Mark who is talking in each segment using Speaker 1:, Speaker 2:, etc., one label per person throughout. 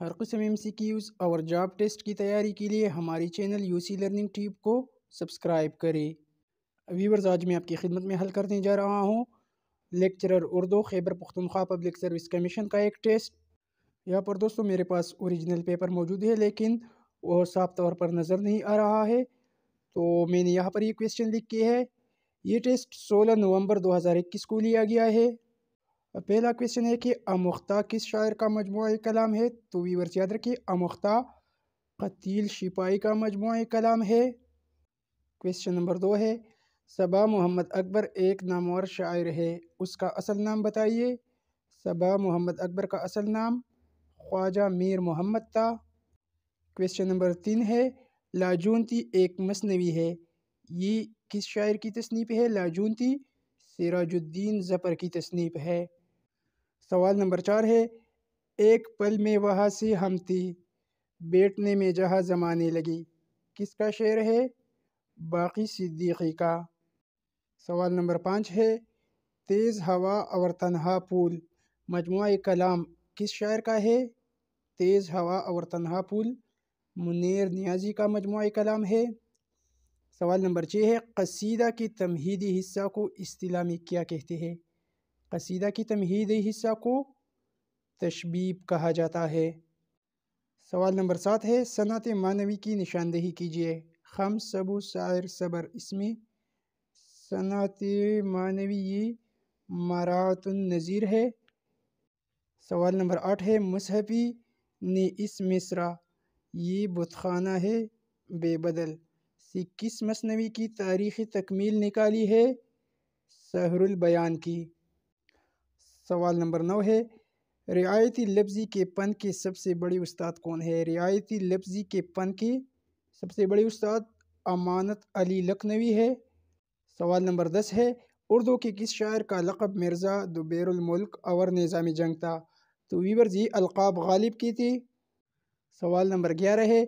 Speaker 1: हर किस्म M C Qs और job test की तैयारी के लिए हमारी channel U C learning tip को सब्सक्राइब करें व्यूवर्स आज मैं आपकी खिदमत में हल करने जा रहा हूँ lecturer Urdu Khyber Pakhtunkhwa public service commission का एक टेस्ट यहाँ पर दोस्तों मेरे पास ओरिजिनल पेपर मौजूद है लेकिन वो साफ तौर पर नज़र नहीं आ रहा है तो मैंने यहाँ पर ये क्वेश्चन लिख के है ये टेस्ट 16 नवंबर 2021 को लिया गया है पहला क्वेश्चन है कि अमुख्ता किस शायर का मजमु कलाम है तो वीवर्स याद रखिए अमुख्ता कतील शिपाही का मजमु कलाम है क्वेश्चन नंबर दो है सबा मोहम्मद अकबर एक नामवर शायर है उसका असल नाम बताइए सबा मोहम्मद अकबर का असल नाम ख्वाजा मीर मोहम्मद था क्वेश्चन नंबर तीन है लाजूनती एक मसनवी है ये किस शायर की तसनीफ है लाजूनती सिराजुद्दीन ज़फ़र की तसनीफ है सवाल नंबर चार है एक पल में वहाँ से हम थी बैठने में जहाँ जमाने लगी किसका शेर है बाकी सिद्दीकी का सवाल नंबर पाँच है तेज़ हवा और तनहा पुल मजमु कलाम किस शायर का है तेज़ हवा और तनहा पुल मुनर नियाजी का मजमू कलाम है सवाल नंबर छः है कसीदा की तमहीदी हिस्सा को इस्तीला में क्या कहते हैं कसीदा की तमहीदी हिस्सा को तशबीब कहा जाता है सवाल नंबर सात है सनात मानवी की निशानदेही कीजिए खम सबू शायर सबर इसमें सनात मानवी मारातुलनज़ीर है सवाल नंबर आठ है मसहबी ने इस मिसरा ये बुतखाना है बेबदल से किस मसनवी की तारीख़ तकमील निकाली है सहरुल बयान की सवाल नंबर नौ है रियायती लफ्ज़ी के पन के सबसे बड़े उस्ताद कौन है रियायती लफ्ज़ी के पन के सबसे बड़े उस्ताद अमानत अली लखनवी है सवाल नंबर दस है उर्दू के किस शायर का लक़ब मिर्ज़ा दुबेरमुल्क अवर निज़ाम जंग था तो वीवर जी अलकाब गालिब की थी सवाल नंबर ग्यारह है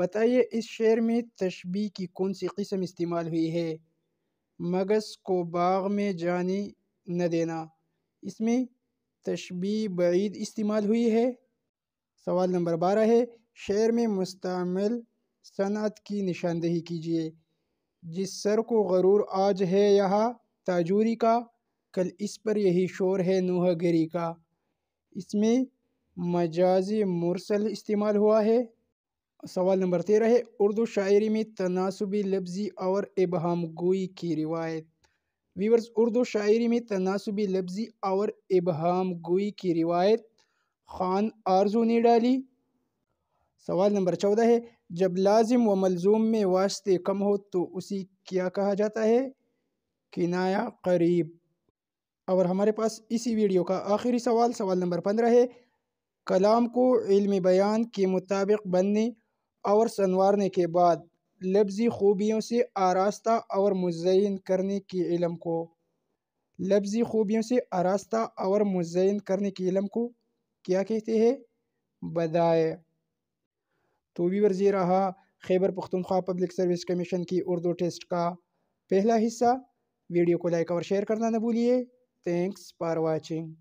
Speaker 1: बताइए इस शेर में तशबी की कौन सी किस्म इस्तेमाल हुई है मगस को बाग में जाने न देना इसमें तशबी बीद इस्तेमाल हुई है सवाल नंबर बारह है शेर में मुस्तमल सनत की निशानदेही कीजिए जिस सर को गरूर आज है यहाँ ताजूरी का कल इस पर यही शोर है नूहगिरी का इसमें मजाज मुरसल इस्तेमाल हुआ है सवाल नंबर तेरह है उर्दू शायरी में तनासबी लफ्ज़ी और इबहम गोई की रिवायत वीवर्स उर्दू शायरी में तनासुबी लफ्ज़ी और इबहम गोई की रिवायत खान आरजू ने डाली सवाल नंबर चौदह है जब लाजिम व मलजूम में वास्ते कम हो तो उसी क्या कहा जाता है किनाया करीब और हमारे पास इसी वीडियो का आखिरी सवाल सवाल नंबर पंद्रह है कलाम को इल्मी बयान के मुताबिक बनने और संवारने के बाद लफ्ज़ी ख़ूबियों से आरास्ता और मुजैन करने के इलम को लफ्ज़ी ख़ूबियों से आरास्ता और मुजैन करने के इलम को क्या कहते हैं बदाए तो भी वर्जी रहा Khyber Pakhtunkhwa public service commission की उर्दू टेस्ट का पहला हिस्सा वीडियो को लाइक और शेयर करना न भूलिए थैंक्स फॉर वॉचिंग